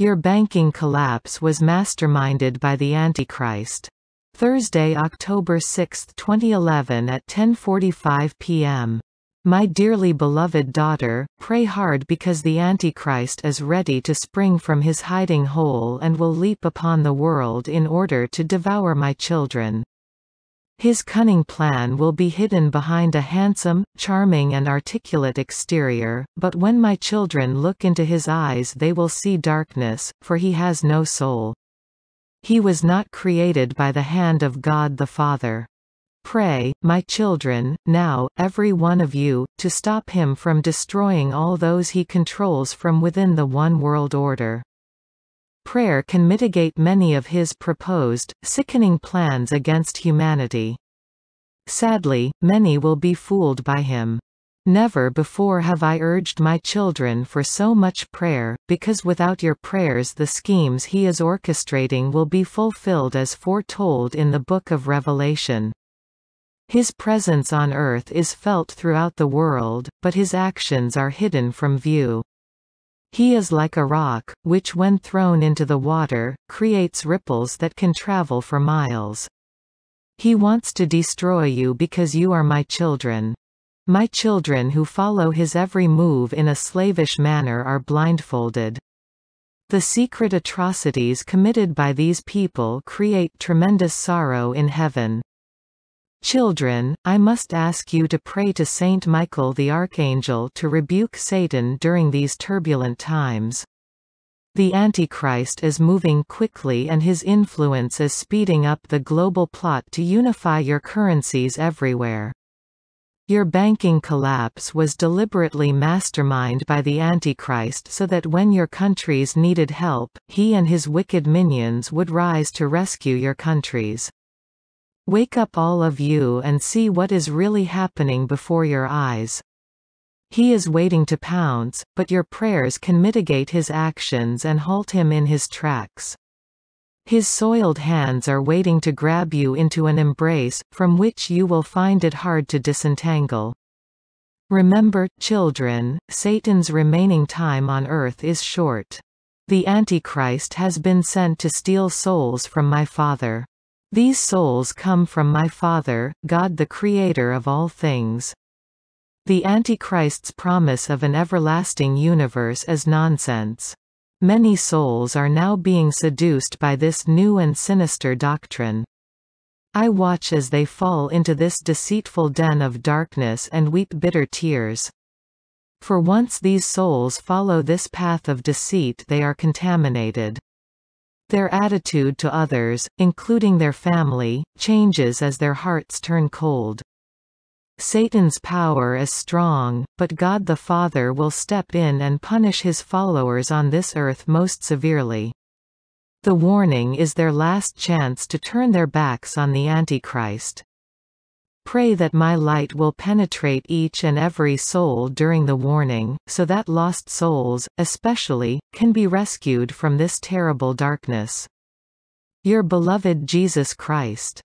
Your banking collapse was masterminded by the Antichrist. Thursday, October 6, 2011 at 10.45 p.m. My dearly beloved daughter, pray hard because the Antichrist is ready to spring from his hiding hole and will leap upon the world in order to devour my children. His cunning plan will be hidden behind a handsome, charming and articulate exterior, but when my children look into his eyes they will see darkness, for he has no soul. He was not created by the hand of God the Father. Pray, my children, now, every one of you, to stop him from destroying all those he controls from within the one world order. Prayer can mitigate many of his proposed, sickening plans against humanity. Sadly, many will be fooled by him. Never before have I urged my children for so much prayer, because without your prayers the schemes he is orchestrating will be fulfilled as foretold in the book of Revelation. His presence on earth is felt throughout the world, but his actions are hidden from view. He is like a rock, which when thrown into the water, creates ripples that can travel for miles. He wants to destroy you because you are my children. My children who follow his every move in a slavish manner are blindfolded. The secret atrocities committed by these people create tremendous sorrow in heaven. Children, I must ask you to pray to Saint Michael the Archangel to rebuke Satan during these turbulent times. The Antichrist is moving quickly and his influence is speeding up the global plot to unify your currencies everywhere. Your banking collapse was deliberately masterminded by the Antichrist so that when your countries needed help, he and his wicked minions would rise to rescue your countries. Wake up all of you and see what is really happening before your eyes. He is waiting to pounce, but your prayers can mitigate his actions and halt him in his tracks. His soiled hands are waiting to grab you into an embrace, from which you will find it hard to disentangle. Remember, children, Satan's remaining time on earth is short. The Antichrist has been sent to steal souls from my Father. These souls come from my Father, God the Creator of all things. The Antichrist's promise of an everlasting universe is nonsense. Many souls are now being seduced by this new and sinister doctrine. I watch as they fall into this deceitful den of darkness and weep bitter tears. For once these souls follow this path of deceit they are contaminated. Their attitude to others, including their family, changes as their hearts turn cold. Satan's power is strong, but God the Father will step in and punish his followers on this earth most severely. The warning is their last chance to turn their backs on the Antichrist. Pray that my light will penetrate each and every soul during the warning, so that lost souls, especially, can be rescued from this terrible darkness. Your beloved Jesus Christ